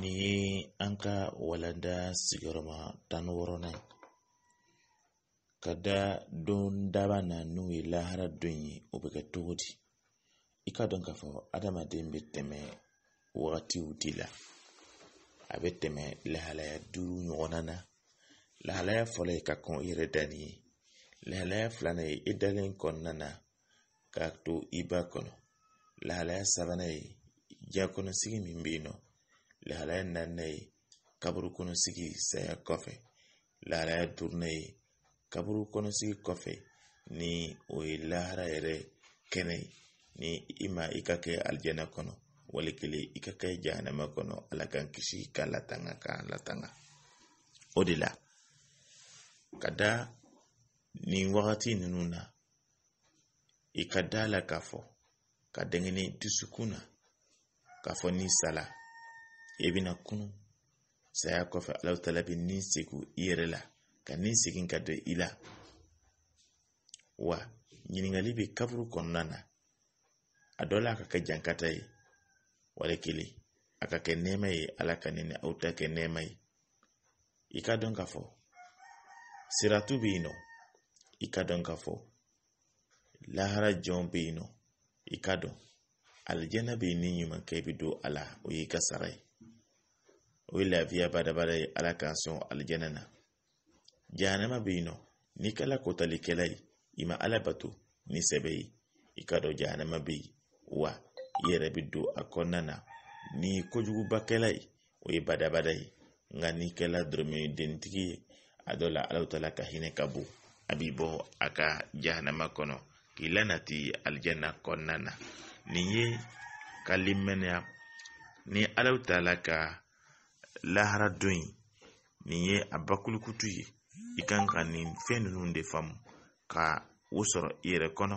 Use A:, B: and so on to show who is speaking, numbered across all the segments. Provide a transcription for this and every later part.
A: ni ye an ka walanda sigiyɔrɔma tan ni ka da don daba na n'o ye lahara don ye o bɛ kɛ cogo di i ka dɔn k'a fɔ adamaden bɛ tɛmɛ wagatiw di la a bɛ tɛmɛ lahalaya duuru ɲɔgɔnna na lahalaya fɔlɔ ye ka kɔn i yɛrɛ danni ye lahalaya filanan ye i dalen kɔnɔna na k'a to i ba kɔnɔ lahalaya sabanan ye jakɔnɔsigi min bɛ yen nɔ lahalaya naaninan ye kaburu kɔnɔsigi saya kɔfɛ lahalaya duurunan ye kaburu kɔnɔsigi kɔfɛ ni o ye lahara yɛrɛ kɛnɛ ni i ma i ka kɛ alijana kɔnɔ wali kelen i ka kɛ jahanama kɔnɔ ala k'an kisi k'a latanga k'an latanga o de la ka da nin wagati ninnu na i ka da la k'a fɔ ka dɛngɛni dusukun na k'a fɔ ni sala e bɛna kunu saya kɔfɛ alaw taala bɛ nin segu i yɛrɛ la ka nin segin ka don i la wa ɲininkali bɛ kaburu kɔnɔna na a dɔ la a ka kɛ jankata ye wale kelen a ka kɛ nɛɛma ye ala ka ni aw ta kɛ nɛɛma ye i ka dɔn ka fɔ siratu bɛ yen nɔ i ka dɔn ka fɔ lahara jɔn bɛ yen nɔ i ka dɔn alijana bɛ yen ni ɲumankɛ bɛ don a la o y'i ka sara ye o ye lafiya badabada ye ala k'an sɔn alijana na jahanama bɛ yen nɔ n'i kɛla kotalikɛla ye i ma ala bato ni sɛbɛ ye i ka dɔn jahanama bɛ yen wa i yɛrɛ bɛ don a kɔnɔna na n'i ye kojugubakɛla ye o ye badabada ye nka n'i kɛla dɔrɔmɛdentigi ye a dɔ la alaw taala ka hinɛ ka bon a b'i bɔ a ka jahanama kɔnɔ k'i lanati alijana kɔnɔna na nin ye ka limaniya ni alaw taala ka lahara don in nin ye a bakulukutu ye i kan ka nin fɛn ninnu de faamu ka o sɔrɔ i yɛrɛ kɔnɔ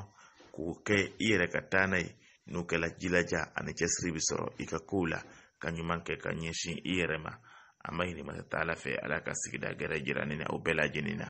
A: k'o kɛ i yɛrɛ ka taa n'a ye n'o kɛla jilaja ani cɛsiri bɛ sɔrɔ i ka kow la ka ɲuman kɛ ka ɲɛsin i yɛrɛ ma an b'a ɲini masa taala fɛ ala ka sigida gɛrɛ jira ne na o bɛɛ lajɛlen na